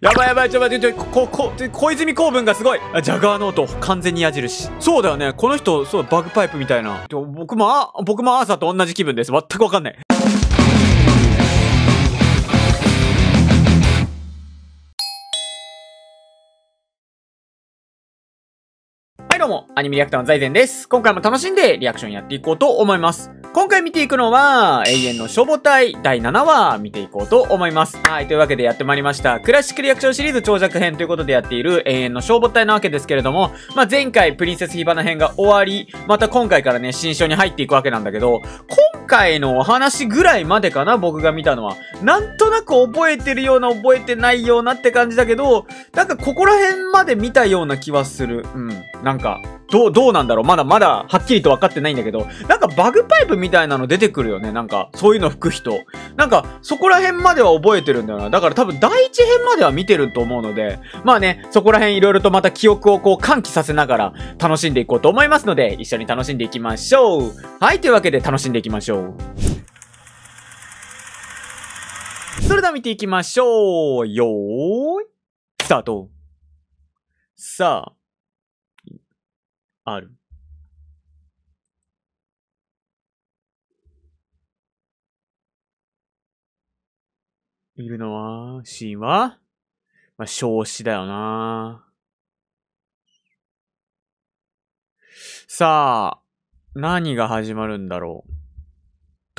やばいやばい、ちょ、ちょ、て、ちょ、こ、こ、小泉公文がすごいあ、ジャガーノート、完全に矢印。そうだよね、この人、そう、バグパイプみたいな。僕も、僕もアーサーと同じ気分です。全くわかんない。どうも、アニメリアクターの財前です。今回も楽しんでリアクションやっていこうと思います。今回見ていくのは、永遠の消防隊第7話見ていこうと思います。はい、というわけでやってまいりました。クラシックリアクションシリーズ長尺編ということでやっている永遠の消防隊なわけですけれども、まあ、前回プリンセス火花編が終わり、また今回からね、新章に入っていくわけなんだけど、今回のお話ぐらいまでかな、僕が見たのは。なんとなく覚えてるような、覚えてないようなって感じだけど、なんかここら辺まで見たような気はする。うん。なんか、どう、どうなんだろうまだまだ、はっきりと分かってないんだけど、なんかバグパイプみたいなの出てくるよね。なんか、そういうの吹く人。なんか、そこら辺までは覚えてるんだよな。だから多分、第一編までは見てると思うので、まあね、そこら辺色々とまた記憶をこう、喚起させながら、楽しんでいこうと思いますので、一緒に楽しんでいきましょう。はい、というわけで楽しんでいきましょう。それでは見ていきましょう。よーい、スタート。さあ、ある。いるのは、シーンは、まあ、少子だよな。さあ、何が始まるんだろう。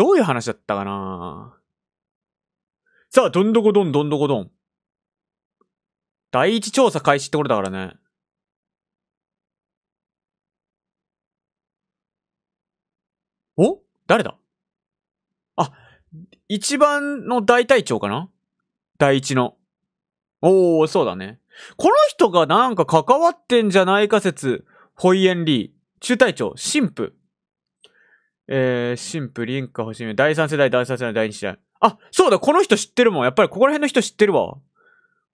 どういう話だったかなさあ、どんどこどんどんどこどん。第一調査開始ってことだからね。お誰だあ、一番の大隊長かな第一の。おー、そうだね。この人がなんか関わってんじゃないか説。ホイエンリー。中隊長、神父。えー、シンプ、リンカ、星見、第3世代、第3世代、第2世代。あ、そうだ、この人知ってるもん。やっぱりここら辺の人知ってるわ。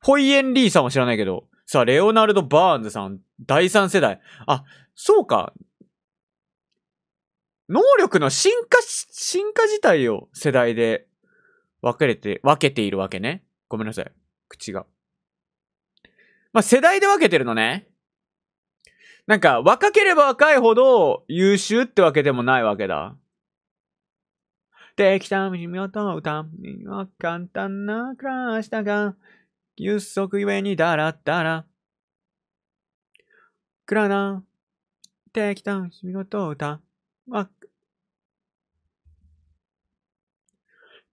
ホイエン・リーさんは知らないけど。さあ、レオナルド・バーンズさん、第3世代。あ、そうか。能力の進化、進化自体を世代で分けれて、分けているわけね。ごめんなさい。口が。まあ、世代で分けてるのね。なんか、若ければ若いほど優秀ってわけでもないわけだ。できたみ見事歌には簡単な暮らしたが、有足ゆえにだらだら。くらな、できた見事歌は、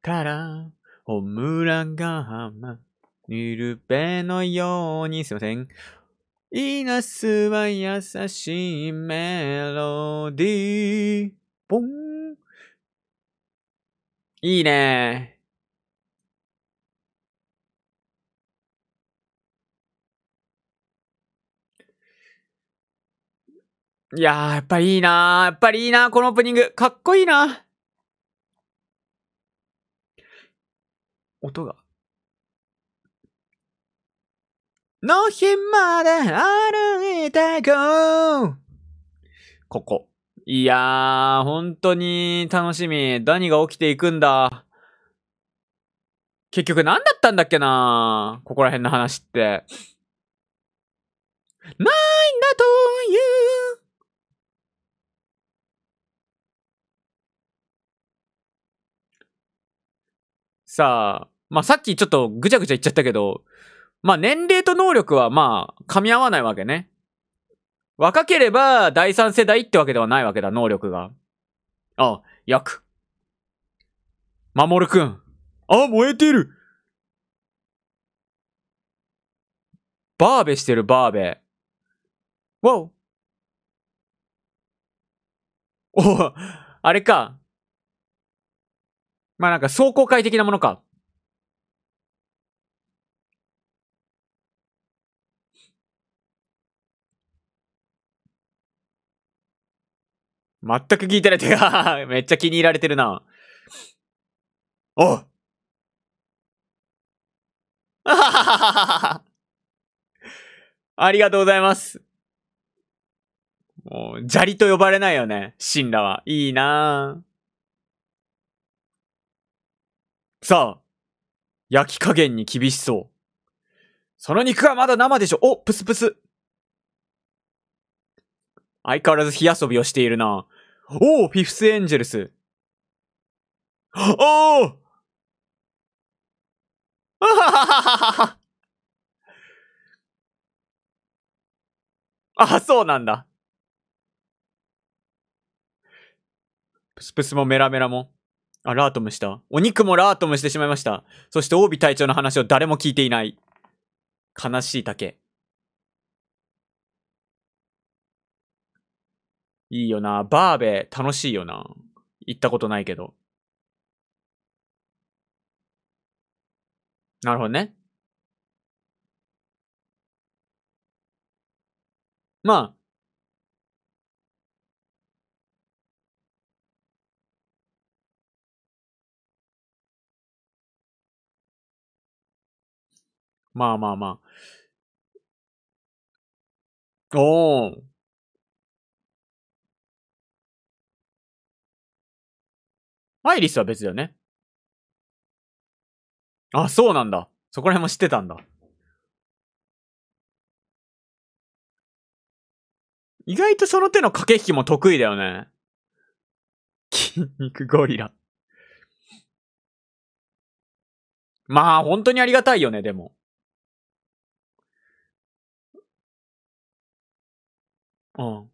から、おむらがはま、にるべのように、すいません。イナスは優しいメロディー。ポン。いいね。いやー、やっぱりいいなー。やっぱりいいなー。このオープニング。かっこいいな音が。の日まで歩いてこう。ここ。いやー、本当に楽しみ。何が起きていくんだ。結局何だったんだっけなここら辺の話って。ないんだというさあ、まあ、さっきちょっとぐちゃぐちゃ言っちゃったけど、まあ年齢と能力はまあ噛み合わないわけね。若ければ第三世代ってわけではないわけだ、能力が。あ、役。ク。守くん。あ、燃えてるバーベしてる、バーベ。わお。おあれか。まあなんか、走行会的なものか。全く聞いてないっていうか、めっちゃ気に入られてるな。おうあははははありがとうございます。もう、砂利と呼ばれないよね。神羅は。いいなぁ。さあ。焼き加減に厳しそう。その肉はまだ生でしょ。お、プスプス。相変わらず火遊びをしているなおおフィフスエンジェルスおおあははははあ、そうなんだ。プスプスもメラメラも。あ、ラートムした。お肉もラートムしてしまいました。そして、オービ隊長の話を誰も聞いていない。悲しいだけ。いいよな。バーベ、楽しいよな。行ったことないけど。なるほどね。まあ。まあまあまあ。おー。アイリスは別だよね。あ、そうなんだ。そこら辺も知ってたんだ。意外とその手の駆け引きも得意だよね。筋肉ゴリラ。まあ、本当にありがたいよね、でも。うん。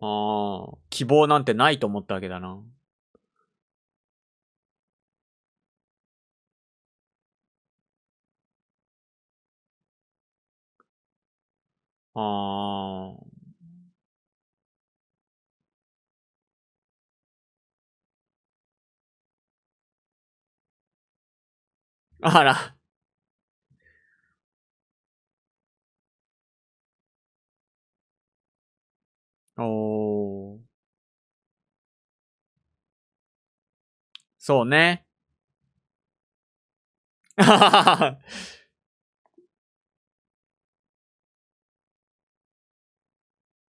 ああ、希望なんてないと思ったわけだな。ああ。あら。おー。そうね。あははは。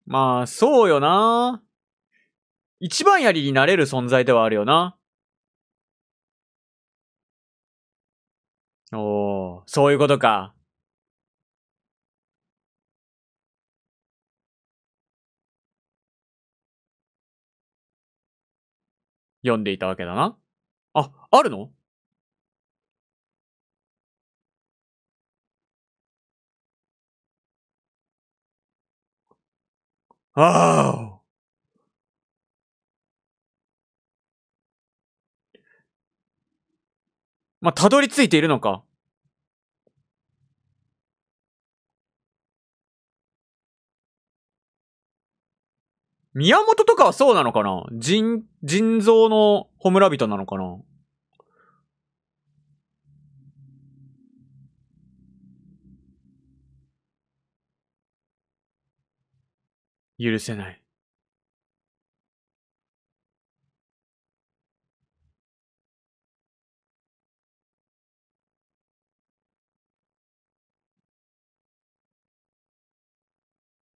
まあ、そうよな。一番やりになれる存在ではあるよな。おー、そういうことか。読んでいたわけだな。あ、あるのああ。まあ、たどり着いているのか。宮本とかはそうなのかな人、人造のホムラビトなのかな許せない。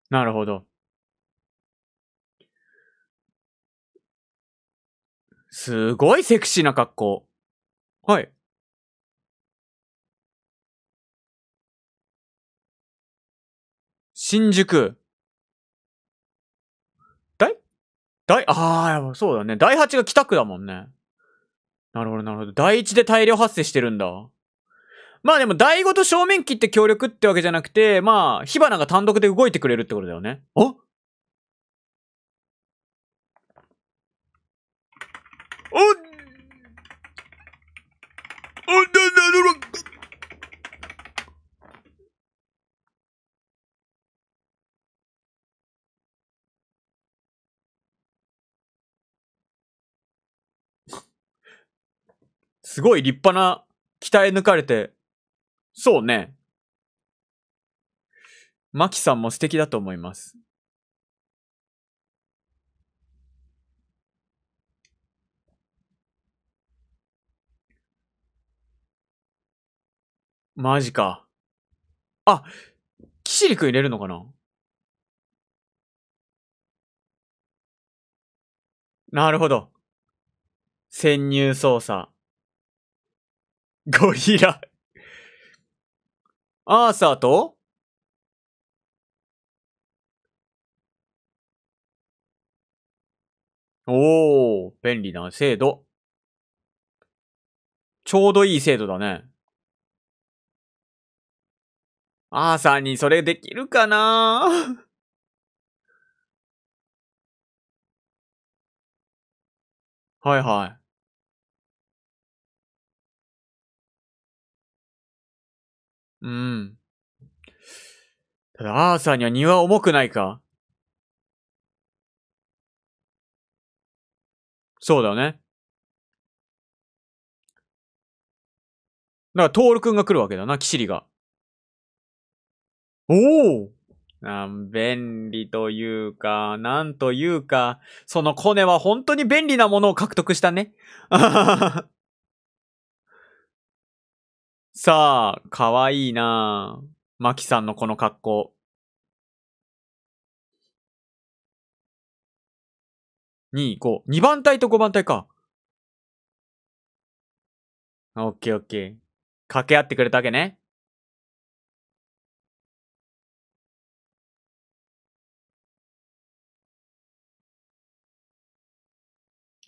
なるほど。すごいセクシーな格好。はい。新宿。大大、ああ、そうだね。第8が北区だもんね。なるほど、なるほど。第1で大量発生してるんだ。まあでも、第5と正面切って協力ってわけじゃなくて、まあ、火花が単独で動いてくれるってことだよね。おおんだすごい立派な鍛え抜かれて、そうね。マキさんも素敵だと思います。マジか。あ、キシリク入れるのかななるほど。潜入捜査。ゴリラ。アーサーとおー、便利な制度。ちょうどいい制度だね。アーサーにそれできるかな はいはい。うん。ただ、アーサーには庭重くないかそうだよね。だから、トールくんが来るわけだな、キシリが。おお便利というか、なんというか、そのコネは本当に便利なものを獲得したね。さあ、かわいいなマキさんのこの格好。2、5。2番隊と5番隊か。オッケーオッケー。掛け合ってくれたわけね。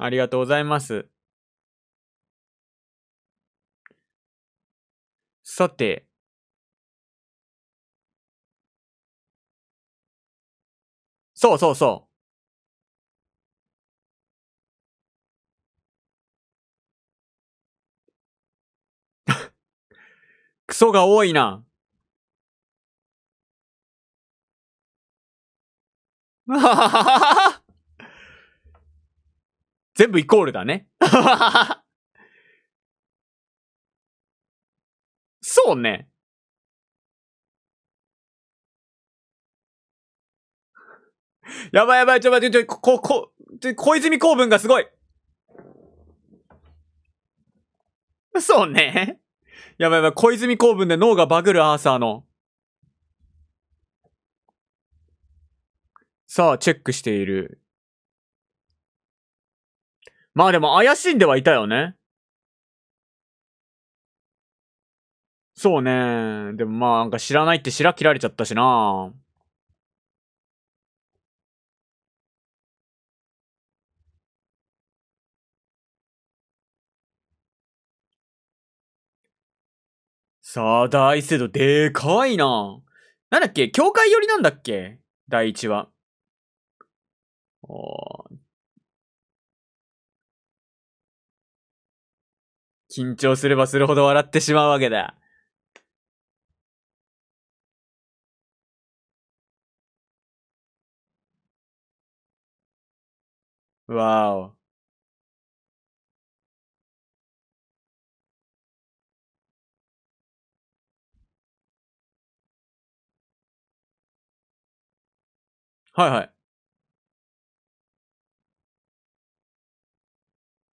ありがとうございます。さて、そうそうそう。クソが多いな。ははははは全部イコールだね。そうね。やばいやばい、ちょ、ちょ、ちょ、こ、こ、小泉公文がすごい。そうね。やばいやばい、小泉公文で脳がバグるアーサーの。さあ、チェックしている。まあでも怪しんではいたよね。そうね。でもまあなんか知らないって白切られちゃったしな。さあ、大聖堂でかいな。なんだっけ教会寄りなんだっけ第一話。緊張すればするほど笑ってしまうわけだ。わお。はいはい。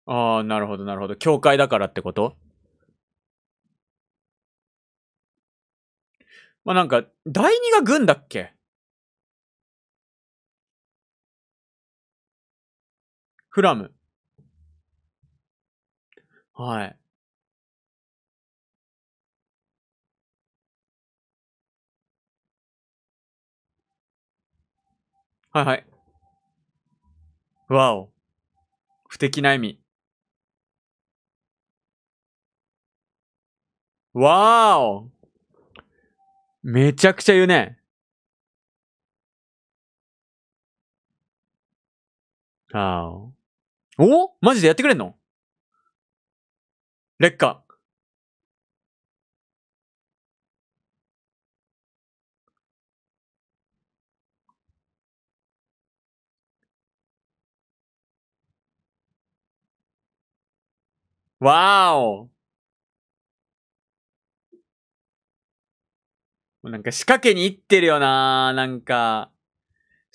ああ、なるほど、なるほど。教会だからってことまあ、なんか、第二が軍だっけフラム。はい。はいはい。わお。不敵な意味。わーおめちゃくちゃ言うね。あお。おマジでやってくれんの劣化。わーおなんか仕掛けに行ってるよななんか。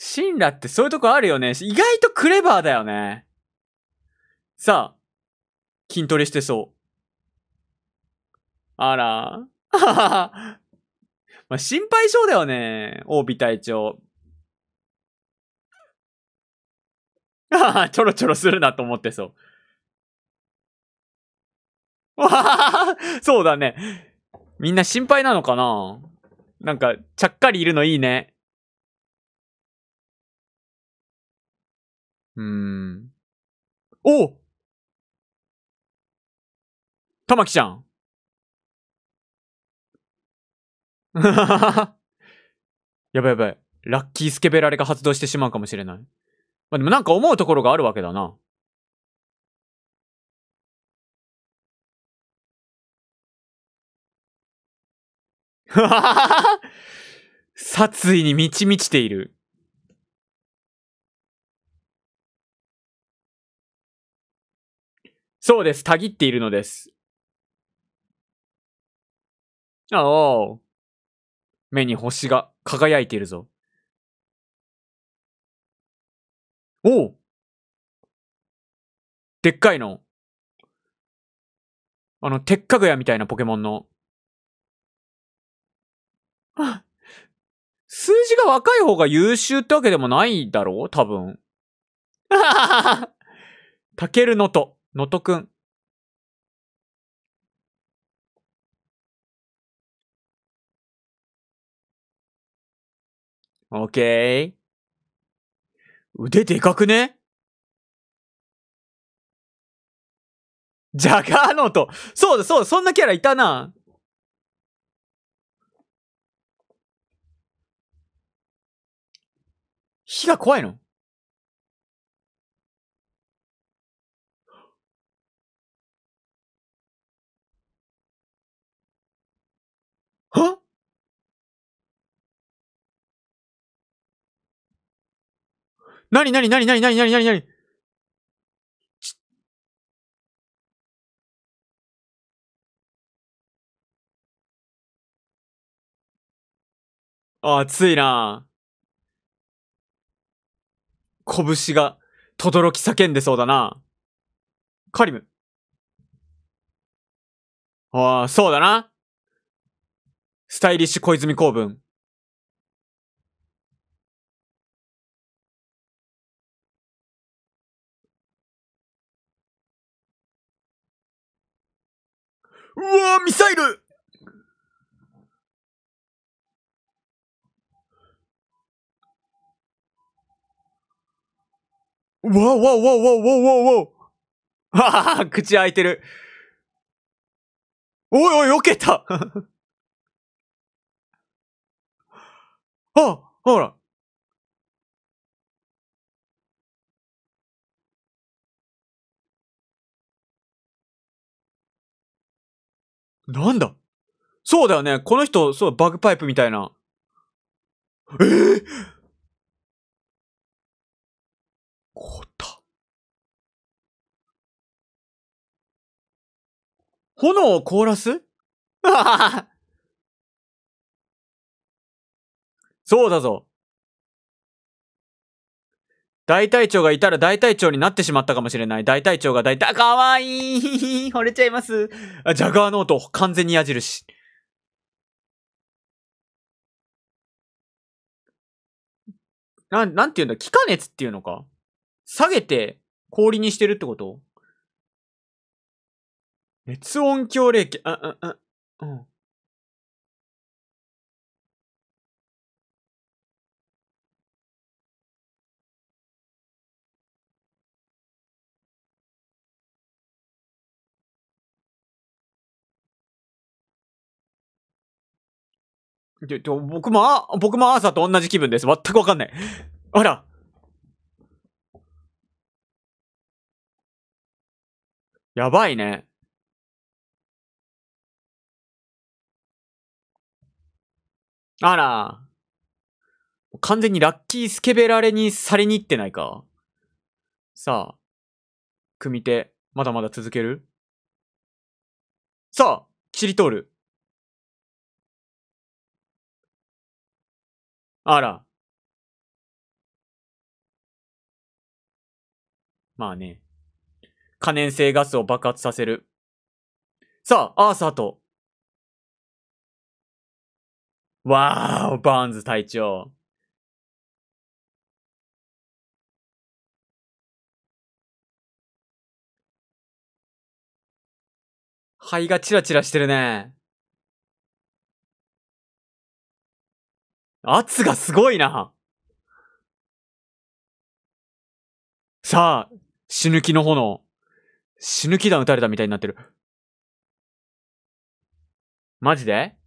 シンラってそういうとこあるよね。意外とクレバーだよね。さあ、筋トレしてそう。あら。まあ、心配性だよね。オービ隊長。あ はちょろちょろするなと思ってそう。わ はそうだね。みんな心配なのかななんか、ちゃっかりいるのいいね。うーん。おたまきちゃん。やばいやばい。ラッキースケベられが発動してしまうかもしれない。まあ、でもなんか思うところがあるわけだな。殺意に満ち満ちている。そうです。たぎっているのです。ああ。目に星が輝いているぞ。おおでっかいの。あの、鉄火具屋みたいなポケモンの数字が若い方が優秀ってわけでもないだろう多分。たけるのと、のとくん。オッケー。腕でかくねじゃがーのと。そうだ、そうだ、そんなキャラいたな。火が怖いのなになになになになになになになに暑いな拳が、とどろき叫んでそうだな。カリム。ああ、そうだな。スタイリッシュ小泉公文。うわーミサイルわわわわわわわははは、口開いてる。おいおい、避けた あ、ほら。なんだそうだよね。この人、そう、バグパイプみたいな。ええー炎を凍らす そうだぞ。大隊長がいたら大隊長になってしまったかもしれない。大隊長が大隊、かわいい 惚れちゃいます。あ、ジャガーノート、完全に矢印。なん、なんて言うんだ、気化熱っていうのか下げて氷にしてるってこと熱音響霊気、あ、あ、あ、うん。で、で僕もあ、僕も朝と同じ気分です。全くわかんない。あら。やばいね。あら。完全にラッキースケベられにされに行ってないか。さあ。組手、まだまだ続けるさあ、チリトール。あら。まあね。可燃性ガスを爆発させる。さあ、アーサーとわー、バーンズ隊長。肺がチラチラしてるね。圧がすごいな。さあ、死ぬ気の炎。死ぬ気弾撃たれたみたいになってる。マジで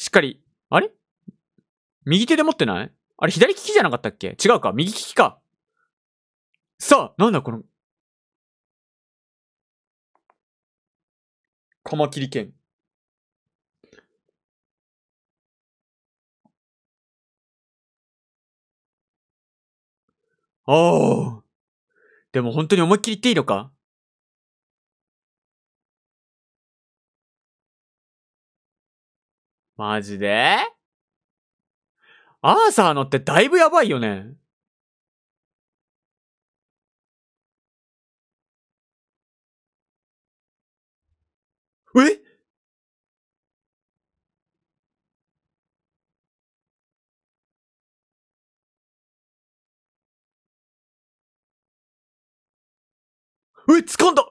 しっかり、あれ右手で持ってないあれ左利きじゃなかったっけ違うか右利きか。さあ、なんだこの、カマキリ剣。ああ。でも本当に思いっきり言っていいのかマジでアーサーのってだいぶやばいよね。ええ、掴んだ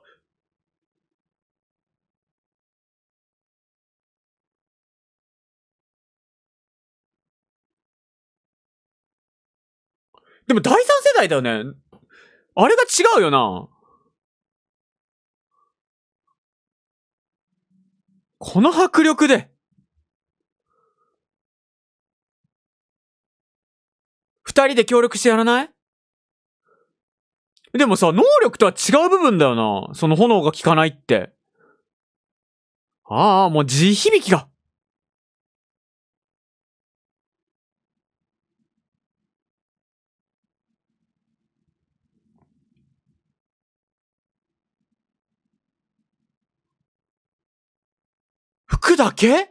でも第三世代だよね。あれが違うよな。この迫力で。二人で協力してやらないでもさ、能力とは違う部分だよな。その炎が効かないって。ああ、もう地響きが。だけ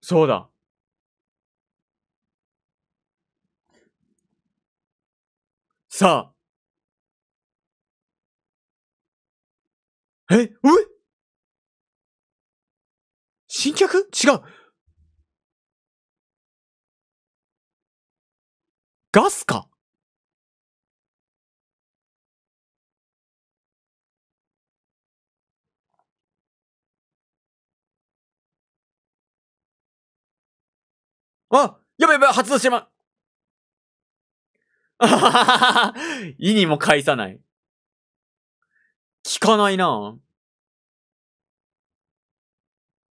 そうだ。さあ。えうえ新脚違うガスかあやばいやばい発動してまあははは意にも介さない。聞かないな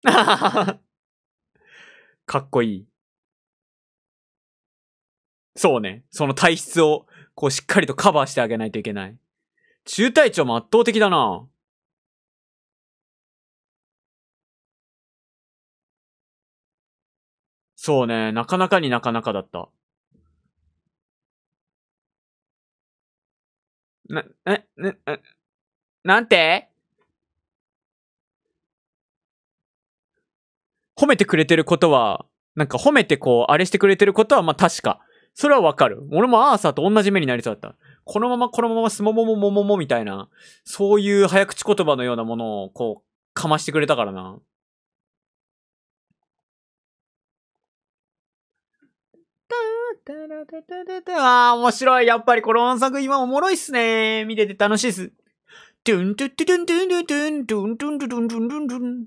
あははは。かっこいい。そうね。その体質を、こうしっかりとカバーしてあげないといけない。中隊長も圧倒的だな。そうね。なかなかになかなかだった。な、え、な、え、なんて褒めてくれてることは、なんか褒めてこう、あれしてくれてることは、まあ確か。それはわかる。俺もアーサーと同じ目になりそうだった。このままこのまますももももももみたいな、そういう早口言葉のようなものをこう、かましてくれたからな。ああ、面白い。やっぱりこの音作今おもろいっすね。見てて楽しいっす。トゥントゥトゥトゥントゥントゥントゥントゥントゥントゥントゥントゥントゥン。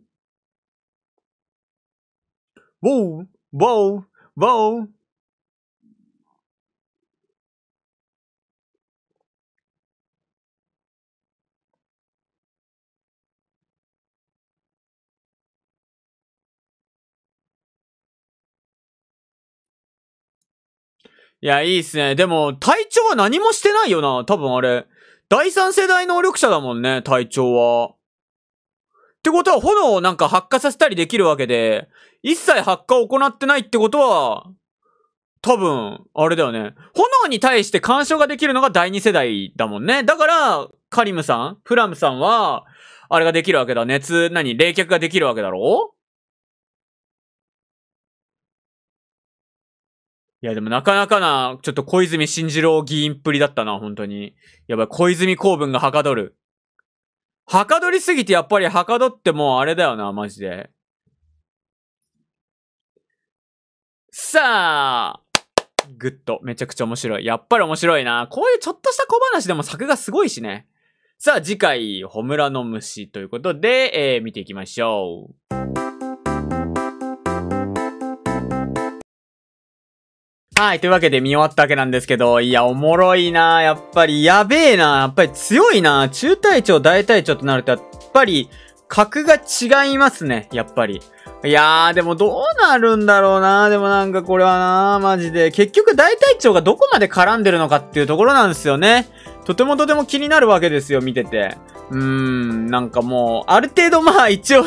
ウォー、ウォー、ウォー。いや、いいっすね。でも、隊長は何もしてないよな。多分あれ。第三世代能力者だもんね、隊長は。ってことは、炎をなんか発火させたりできるわけで、一切発火を行ってないってことは、多分、あれだよね。炎に対して干渉ができるのが第二世代だもんね。だから、カリムさん、フラムさんは、あれができるわけだ。熱、何冷却ができるわけだろいや、でもなかなかな、ちょっと小泉進次郎議員っぷりだったな、本当に。やばい、小泉公文がはかどる。はかどりすぎてやっぱりはかどってもうあれだよな、マジで。さあグッド。めちゃくちゃ面白い。やっぱり面白いな。こういうちょっとした小話でも作がすごいしね。さあ、次回、ホムラの虫ということで、えー、見ていきましょう。はい、というわけで見終わったわけなんですけど、いや、おもろいなやっぱり、やべえなやっぱり強いな中隊長、大隊長となると、やっぱり、格が違いますね、やっぱり。いやー、でもどうなるんだろうなでもなんかこれはなマジで。結局大隊長がどこまで絡んでるのかっていうところなんですよね。とてもとても気になるわけですよ、見てて。うーん、なんかもう、ある程度まあ一応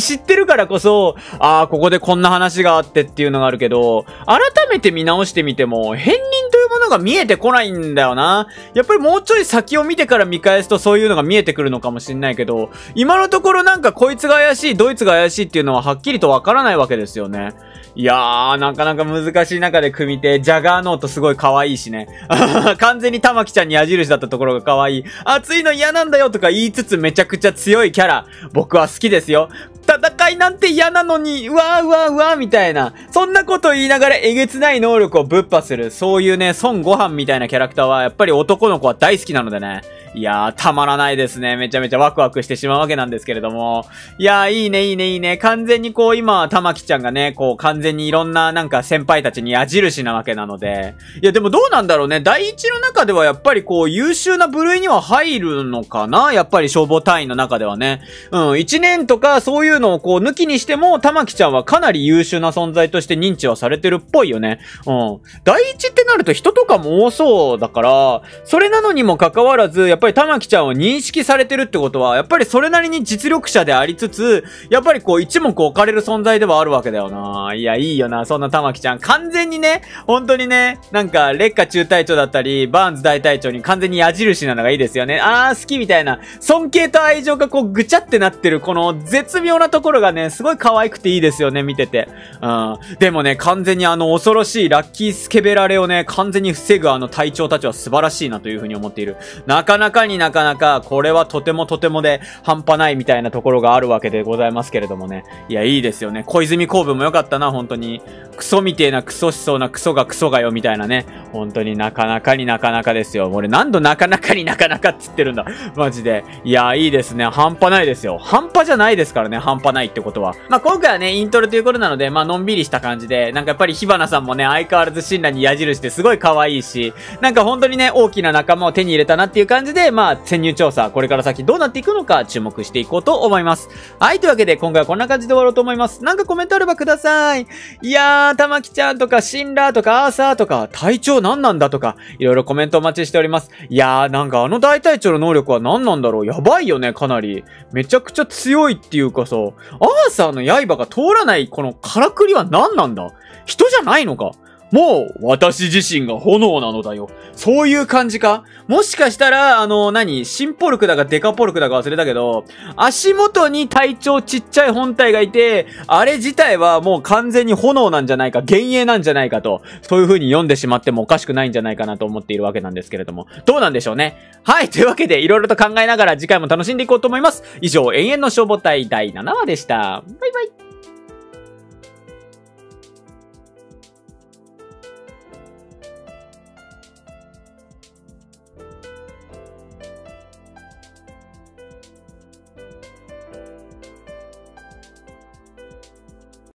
知ってるからこそ、ああ、ここでこんな話があってっていうのがあるけど、改めて見直してみても、片鱗というものが見えてこないんだよな。やっぱりもうちょい先を見てから見返すとそういうのが見えてくるのかもしんないけど、今のところなんかこいつが怪しい、ドイツが怪しいっていうのははっきりとわからないわけですよね。いやー、なかなか難しい中で組み手、ジャガーノートすごい可愛いしね。完全に玉木ちゃんに矢印だったところが可愛い。熱いの嫌なんだよとか言いつつめちゃくちゃ強いキャラ。僕は好きですよ。戦いなんて嫌なのに、うわーうわーうわーみたいな。そんなこと言いながらえげつない能力をぶっ破する。そういうね、孫悟飯みたいなキャラクターは、やっぱり男の子は大好きなのでね。いやー、たまらないですね。めちゃめちゃワクワクしてしまうわけなんですけれども。いやー、いいね、いいね、いいね。完全にこう、今、たまきちゃんがね、こう、完全にいろんな、なんか先輩たちに矢印なわけなので。いや、でもどうなんだろうね。第一の中ではやっぱりこう、優秀な部類には入るのかなやっぱり消防隊員の中ではね。うん、一年とかそういうのをこう、抜きにしても、たまきちゃんはかなり優秀な存在として認知はされてるっぽいよね。うん。第一ってなると人とかも多そうだから、それなのにもかかわらず、やっぱぱり玉木ちゃんを認識されてるってことは、やっぱりそれなりに実力者でありつつ、やっぱりこう一目置かれる存在ではあるわけだよな。いや、いいよな、そんな玉木ちゃん。完全にね、本当にね、なんか、劣化中隊長だったり、バーンズ大隊長に完全に矢印なのがいいですよね。あー、好きみたいな、尊敬と愛情がこうぐちゃってなってる、この絶妙なところがね、すごい可愛くていいですよね、見てて。うん。でもね、完全にあの、恐ろしいラッキースケベラレをね、完全に防ぐあの隊長たちは素晴らしいなというふうに思っている。なかな中になかなか、これはとてもとてもで半端ないみたいなところがあるわけでございますけれどもね。いや、いいですよね。小泉工文も良かったな、本当に。クソみてえなクソしそうなクソがクソがよみたいなね。本当になかなかになかなかですよ。俺何度なかなかになかなかっつってるんだ。マジで。いやいいですね。半端ないですよ。半端じゃないですからね。半端ないってことは。まあ、今回はね、イントロということなので、まあ、のんびりした感じで、なんかやっぱり火花さんもね、相変わらず親鸞に矢印ですごい可愛いし、なんか本当にね、大きな仲間を手に入れたなっていう感じで、まあ、潜入調査、これから先どうなっていくのか注目していこうと思います。はい、というわけで今回はこんな感じで終わろうと思います。なんかコメントあればください。いやー、ー、たまきちゃんとか、シンラーとか、アーサーとか、隊長何なんだとか、いろいろコメントお待ちしております。いやー、なんかあの大隊長の能力は何なんだろうやばいよね、かなり。めちゃくちゃ強いっていうかさ、アーサーの刃が通らないこのからくりは何なんだ人じゃないのかもう私自身が炎なのだよ。そういう感じかもしかしたら、あの、何シンポルクだかデカポルクだか忘れたけど、足元に体長ちっちゃい本体がいて、あれ自体はもう完全に炎なんじゃないか、幻影なんじゃないかと、そういう風に読んでしまってもおかしくないんじゃないかなと思っているわけなんですけれども、どうなんでしょうね。はい、というわけで色々と考えながら次回も楽しんでいこうと思います。以上、永遠の消防隊第7話でした。バイバイ。